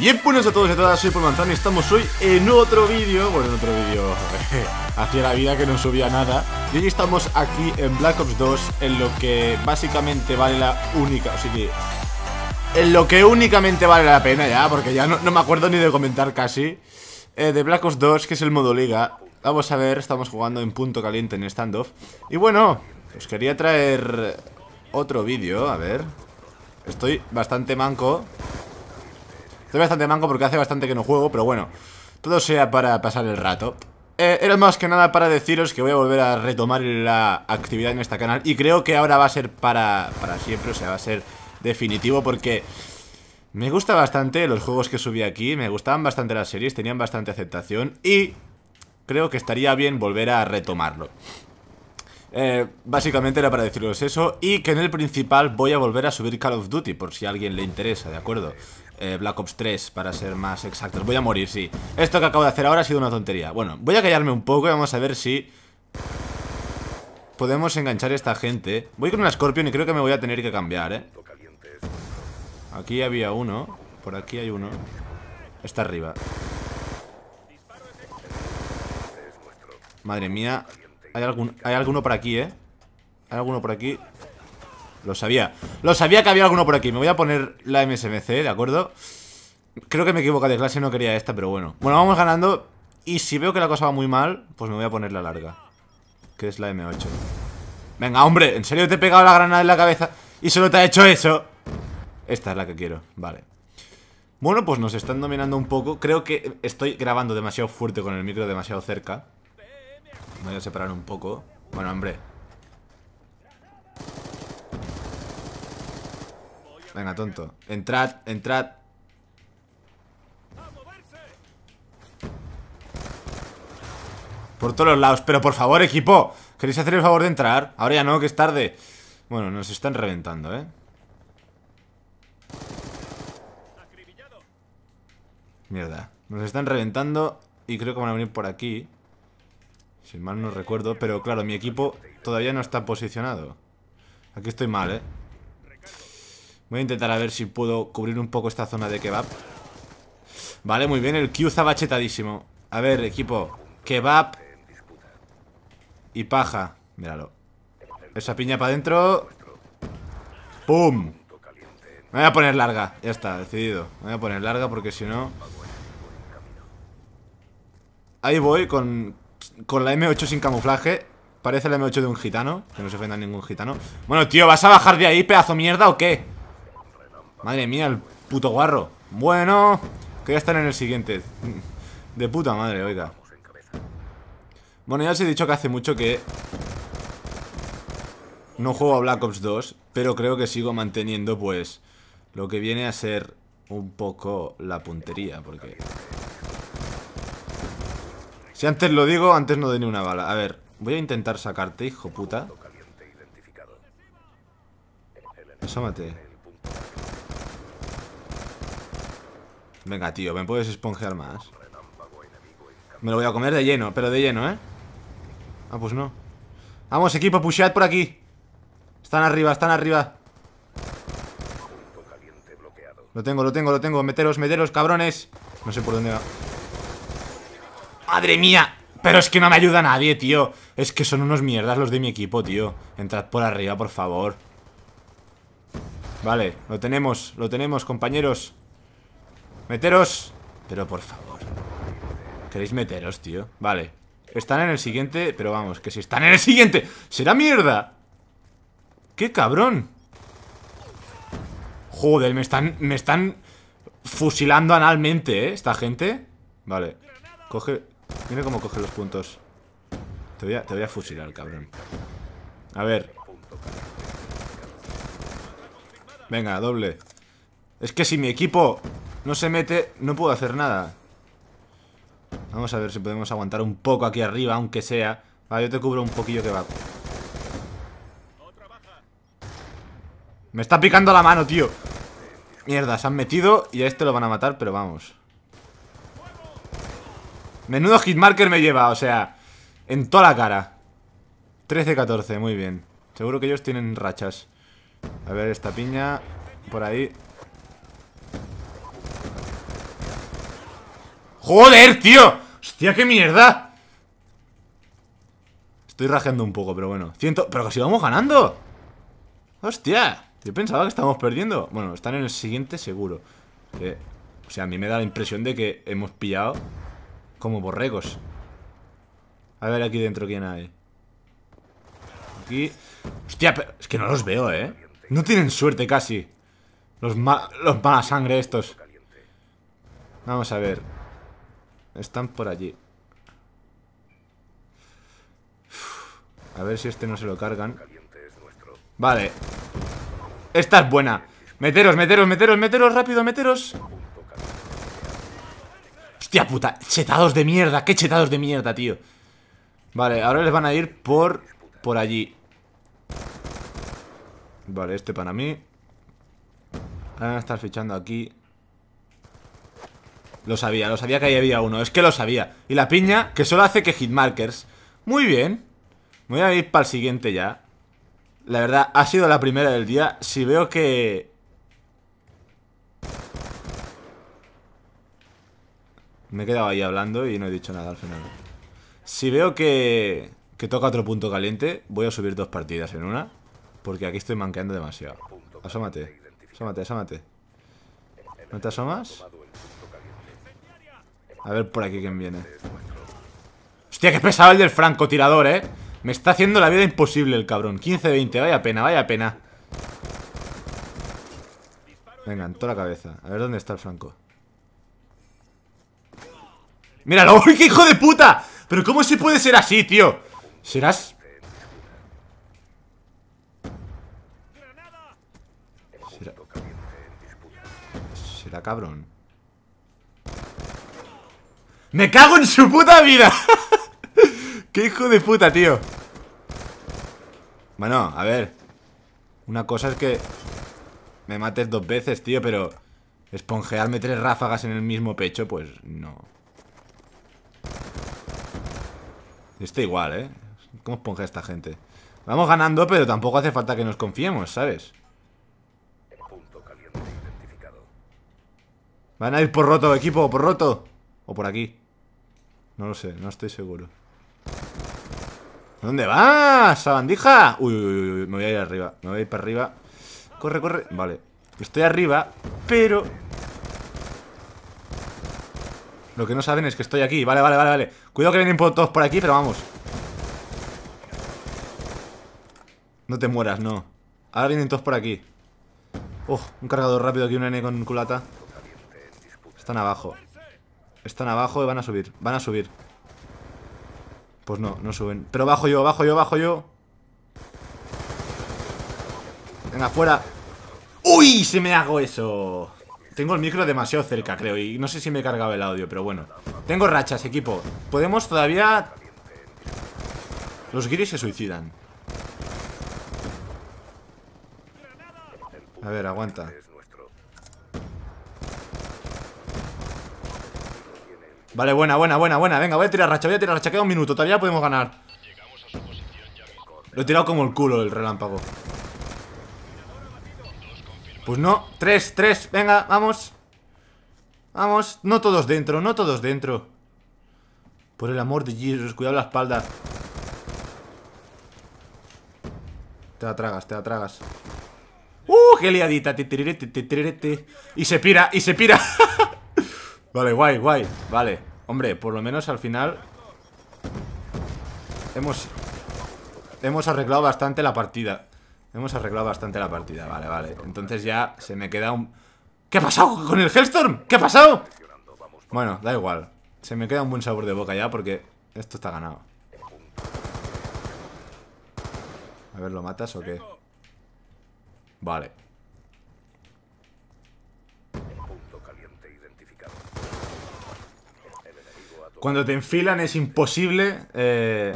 Bien, buenos a todos y a todas, soy Paul y estamos hoy en otro vídeo, bueno, en otro vídeo, hacía la vida que no subía nada. Y hoy estamos aquí en Black Ops 2, en lo que básicamente vale la única, o sea En lo que únicamente vale la pena ya, porque ya no, me acuerdo ni de comentar casi. Eh, de Black Ops 2, que es el modo liga. Vamos a ver, estamos jugando en punto caliente en standoff. Y bueno, os quería traer otro vídeo, a ver. Estoy bastante manco, Estoy bastante mango porque hace bastante que no juego, pero bueno, todo sea para pasar el rato. Eh, era más que nada para deciros que voy a volver a retomar la actividad en este canal y creo que ahora va a ser para, siempre, o sea, va a ser definitivo porque... Me gusta bastante los juegos que subí aquí, me gustaban bastante las series, tenían bastante aceptación y creo que estaría bien volver a retomarlo. Eh, básicamente era para deciros eso y que en el principal voy a volver a subir Call of Duty por si a alguien le interesa, ¿de acuerdo? Eh, Black Ops 3, para ser más exactos. Voy a morir, sí. Esto que acabo de hacer ahora ha sido una tontería. Bueno, voy a callarme un poco y vamos a ver si... Podemos enganchar a esta gente. Voy con una Scorpion y creo que me voy a tener que cambiar, ¿eh? Aquí había uno. Por aquí hay uno. Está arriba. Madre mía. Hay, algún, hay alguno por aquí, ¿eh? Hay alguno por aquí. Lo sabía. Lo sabía que había alguno por aquí. Me voy a poner la MSMC, ¿de acuerdo? Creo que me equivoco de clase, no quería esta, pero bueno. Bueno, vamos ganando. Y si veo que la cosa va muy mal, pues me voy a poner la larga. Que es la M8. Venga, hombre, ¿en serio te he pegado la granada en la cabeza? Y solo te ha hecho eso. Esta es la que quiero, vale. Bueno, pues nos están dominando un poco. Creo que estoy grabando demasiado fuerte con el micro, demasiado cerca. Me voy a separar un poco. Bueno, hombre, Venga, tonto. Entrad, entrad. Por todos los lados. Pero por favor, equipo. ¿Queréis hacer el favor de entrar? Ahora ya no, que es tarde. Bueno, nos están reventando, ¿eh? Mierda. Nos están reventando y creo que van a venir por aquí. Si mal no recuerdo. Pero claro, mi equipo todavía no está posicionado. Aquí estoy mal, ¿eh? Voy a intentar a ver si puedo cubrir un poco esta zona de kebab Vale, muy bien, el Q está bachetadísimo A ver, equipo Kebab Y paja, míralo Esa piña para adentro ¡Pum! Me voy a poner larga, ya está, decidido Me voy a poner larga porque si no Ahí voy con, la M8 sin camuflaje Parece la M8 de un gitano Que no se ofenda ningún gitano Bueno, tío, ¿vas a bajar de ahí, pedazo mierda o qué? Madre mía, el puto guarro. Bueno, que ya estar en el siguiente. De puta madre, oiga. Bueno, ya os he dicho que hace mucho que no juego a Black Ops 2, pero creo que sigo manteniendo, pues, lo que viene a ser un poco la puntería, porque... Si antes lo digo, antes no doy ni una bala. A ver, voy a intentar sacarte, hijo puta. Asómate. Venga, tío, ¿me puedes esponjear más? Me lo voy a comer de lleno, pero de lleno, ¿eh? Ah, pues no Vamos, equipo, pushead por aquí Están arriba, están arriba Lo tengo, lo tengo, lo tengo Meteros, meteros, cabrones No sé por dónde va ¡Madre mía! Pero es que no me ayuda nadie, tío Es que son unos mierdas los de mi equipo, tío Entrad por arriba, por favor Vale, lo tenemos, lo tenemos, compañeros Meteros Pero por favor ¿Queréis meteros, tío? Vale Están en el siguiente Pero vamos, que si están en el siguiente ¡Será mierda! ¡Qué cabrón! Joder, me están... Me están fusilando analmente, ¿eh? Esta gente Vale Coge... Dime cómo coge los puntos te voy, a, te voy a fusilar, cabrón A ver Venga, doble Es que si mi equipo no se mete, no puedo hacer nada. Vamos a ver si podemos aguantar un poco aquí arriba, aunque sea. Vale, yo te cubro un poquillo que va. Me está picando la mano, tío. Mierda, se han metido y a este lo van a matar, pero vamos. Menudo hitmarker me lleva, o sea, en toda la cara. 13-14, muy bien. Seguro que ellos tienen rachas. A ver esta piña, por ahí. ¡Joder, tío! ¡Hostia, qué mierda! Estoy rajando un poco, pero bueno. ¡Pero casi vamos ganando! ¡Hostia! Yo pensaba que estábamos perdiendo. Bueno, están en el siguiente seguro. o sea, a mí me da la impresión de que hemos pillado como borregos. A ver aquí dentro quién hay. Aquí... Hostia, es que no los veo, ¿eh? No tienen suerte casi. Los, ma... los mala sangre estos. Vamos a ver. Están por allí. A ver si este no se lo cargan. Vale. Esta es buena. Meteros, meteros, meteros, meteros, rápido, meteros. Hostia puta, chetados de mierda, qué chetados de mierda, tío. Vale, ahora les van a ir por por allí. Vale, este para mí. van ah, a estar fichando aquí. Lo sabía, lo sabía que ahí había uno. Es que lo sabía. Y la piña, que solo hace que hitmarkers. Muy bien. Voy a ir para el siguiente ya. La verdad, ha sido la primera del día. Si veo que... Me he quedado ahí hablando y no he dicho nada al final. Si veo que... Que toca otro punto caliente, voy a subir dos partidas en una. Porque aquí estoy manqueando demasiado. Asómate. Asómate, asómate. ¿No te asomas? A ver por aquí quién viene. Hostia, qué pesado el del Franco, tirador, ¿eh? Me está haciendo la vida imposible el cabrón. 15-20, vaya pena, vaya pena. Venga, en toda la cabeza. A ver dónde está el franco. ¡Míralo! ¿lo qué hijo de puta! ¿Pero cómo se puede ser así, tío? ¿Serás...? ¿Será cabrón? ¡Me cago en su puta vida! ¡Qué hijo de puta, tío! Bueno, a ver Una cosa es que Me mates dos veces, tío, pero Esponjearme tres ráfagas en el mismo pecho Pues no Está igual, ¿eh? ¿Cómo esponja esta gente? Vamos ganando, pero tampoco hace falta que nos confiemos, ¿sabes? Van a ir por roto, equipo, por roto ¿O por aquí? No lo sé, no estoy seguro ¿Dónde vas, sabandija? Uy, uy, uy, me voy a ir arriba Me voy a ir para arriba Corre, corre Vale Estoy arriba, pero... Lo que no saben es que estoy aquí Vale, vale, vale, vale Cuidado que vienen todos por aquí, pero vamos No te mueras, no Ahora vienen todos por aquí Oh, un cargador rápido aquí, un N con culata Están abajo están abajo y van a subir. Van a subir. Pues no, no suben. Pero bajo yo, bajo yo, bajo yo. Venga, fuera. ¡Uy! Se me hago eso. Tengo el micro demasiado cerca, creo. Y no sé si me he cargado el audio, pero bueno. Tengo rachas, equipo. Podemos todavía... Los guiris se suicidan. A ver, aguanta. Vale, buena, buena, buena, buena Venga, voy a tirar racha, voy a tirar racha Queda un minuto, todavía podemos ganar Lo he tirado como el culo el relámpago Pues no, tres, tres Venga, vamos Vamos, no todos dentro, no todos dentro Por el amor de Jesus Cuidado la espalda Te la tragas, te la tragas ¡Uh! ¡Qué liadita! Y se pira, y se pira Vale, guay, guay. Vale. Hombre, por lo menos al final... Hemos... Hemos arreglado bastante la partida. Hemos arreglado bastante la partida. Vale, vale. Entonces ya se me queda un... ¿Qué ha pasado con el Hellstorm? ¿Qué ha pasado? Bueno, da igual. Se me queda un buen sabor de boca ya porque esto está ganado. A ver, ¿lo matas o qué? Vale. Cuando te enfilan es imposible eh,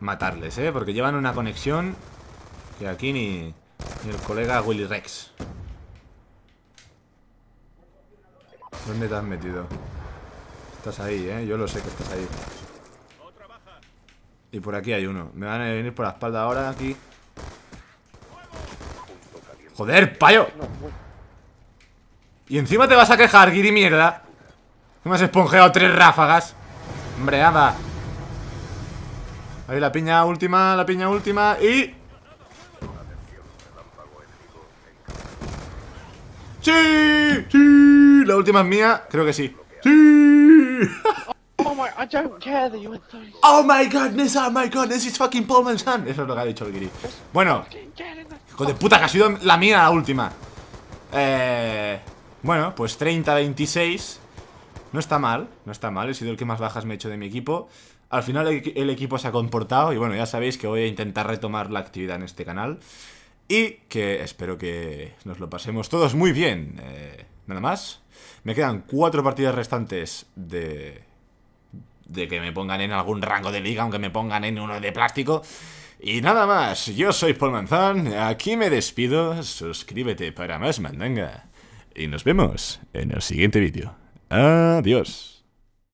matarles, ¿eh? Porque llevan una conexión que aquí ni, el colega Willy Rex. ¿Dónde te has metido? Estás ahí, ¿eh? Yo lo sé que estás ahí. Y por aquí hay uno. Me van a venir por la espalda ahora aquí. ¡Joder, payo! Y encima te vas a quejar, guiri mierda. me has esponjeado tres ráfagas. Hombre, nada Ahí la piña última, la piña última y... ¡Sí! ¡Sí! La última es mía, creo que sí. ¡Sí! Oh my, god, Oh my godness, oh god, this is fucking Paul Manson. Eso es lo que ha dicho el Giri. Bueno, Joder de puta, que ha sido la mía la última. Eh, bueno, pues 30-26. No está mal, no está mal. He sido el que más bajas me he hecho de mi equipo. Al final el equipo se ha comportado y bueno, ya sabéis que voy a intentar retomar la actividad en este canal. Y que espero que nos lo pasemos todos muy bien. Eh, nada más. Me quedan cuatro partidas restantes de... De que me pongan en algún rango de liga, aunque me pongan en uno de plástico. Y nada más, yo soy Paul Manzán, aquí me despido, suscríbete para más mandanga. Y nos vemos en el siguiente vídeo. Adiós.